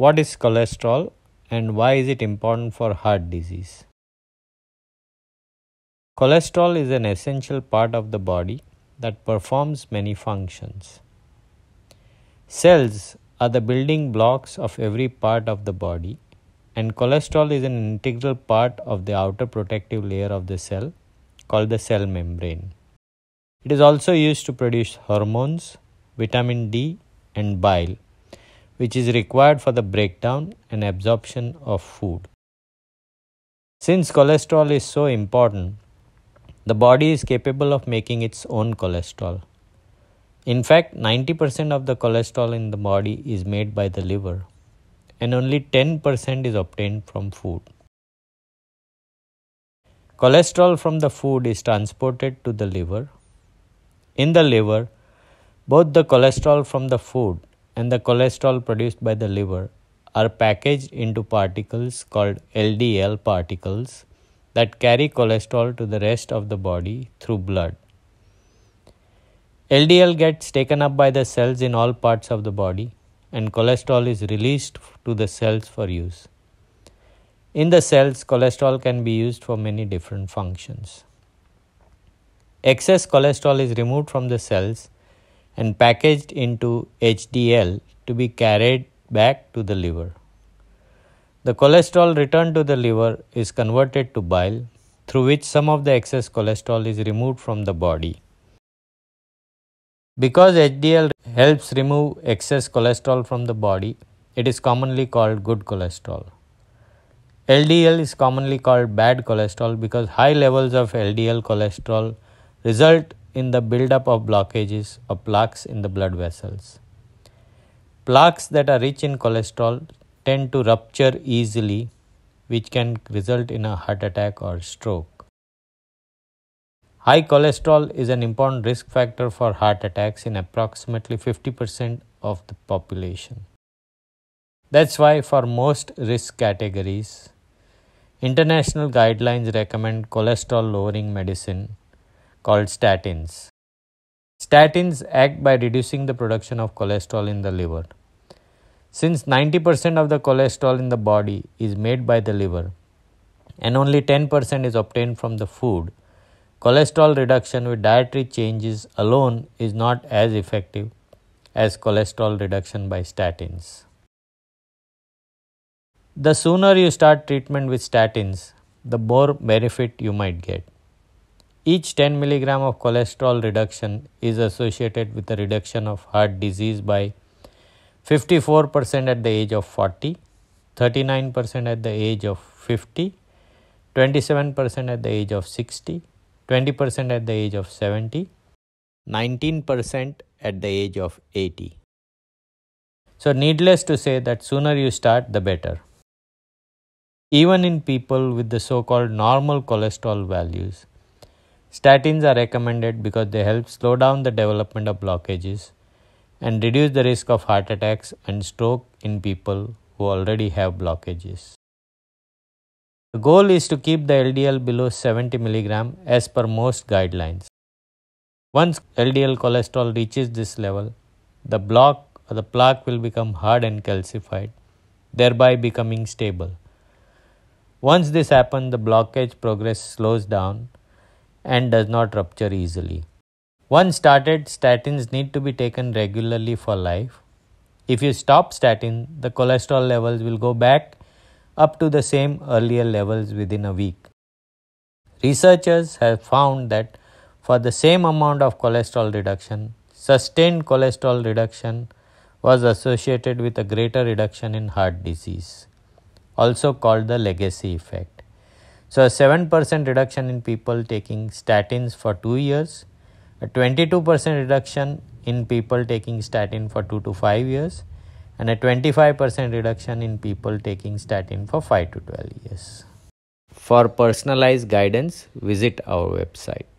What is cholesterol and why is it important for heart disease? Cholesterol is an essential part of the body that performs many functions. Cells are the building blocks of every part of the body, and cholesterol is an integral part of the outer protective layer of the cell called the cell membrane. It is also used to produce hormones, vitamin D, and bile which is required for the breakdown and absorption of food. Since cholesterol is so important, the body is capable of making its own cholesterol. In fact, 90% of the cholesterol in the body is made by the liver, and only 10% is obtained from food. Cholesterol from the food is transported to the liver. In the liver, both the cholesterol from the food and the cholesterol produced by the liver are packaged into particles called LDL particles that carry cholesterol to the rest of the body through blood. LDL gets taken up by the cells in all parts of the body, and cholesterol is released to the cells for use. In the cells, cholesterol can be used for many different functions. Excess cholesterol is removed from the cells and packaged into HDL to be carried back to the liver. The cholesterol returned to the liver is converted to bile, through which some of the excess cholesterol is removed from the body. Because HDL helps remove excess cholesterol from the body, it is commonly called good cholesterol. LDL is commonly called bad cholesterol because high levels of LDL cholesterol result in the buildup of blockages or plaques in the blood vessels. Plaques that are rich in cholesterol tend to rupture easily, which can result in a heart attack or stroke. High cholesterol is an important risk factor for heart attacks in approximately 50% of the population. That's why, for most risk categories, international guidelines recommend cholesterol lowering medicine called statins. Statins act by reducing the production of cholesterol in the liver. Since 90% of the cholesterol in the body is made by the liver and only 10% is obtained from the food, cholesterol reduction with dietary changes alone is not as effective as cholesterol reduction by statins. The sooner you start treatment with statins, the more benefit you might get. Each 10 milligram of cholesterol reduction is associated with a reduction of heart disease by 54% at the age of 40, 39% at the age of 50, 27% at the age of 60, 20% at the age of 70, 19% at the age of 80. So, needless to say that sooner you start, the better. Even in people with the so called normal cholesterol values, Statins are recommended because they help slow down the development of blockages and reduce the risk of heart attacks and stroke in people who already have blockages. The goal is to keep the LDL below 70 mg as per most guidelines. Once LDL cholesterol reaches this level, the block or the plaque will become hard and calcified, thereby becoming stable. Once this happens, the blockage progress slows down and does not rupture easily. Once started, statins need to be taken regularly for life. If you stop statin, the cholesterol levels will go back up to the same earlier levels within a week. Researchers have found that for the same amount of cholesterol reduction, sustained cholesterol reduction was associated with a greater reduction in heart disease, also called the legacy effect. So, a 7% reduction in people taking statins for 2 years, a 22% reduction in people taking statin for 2 to 5 years, and a 25% reduction in people taking statin for 5 to 12 years. For personalized guidance, visit our website.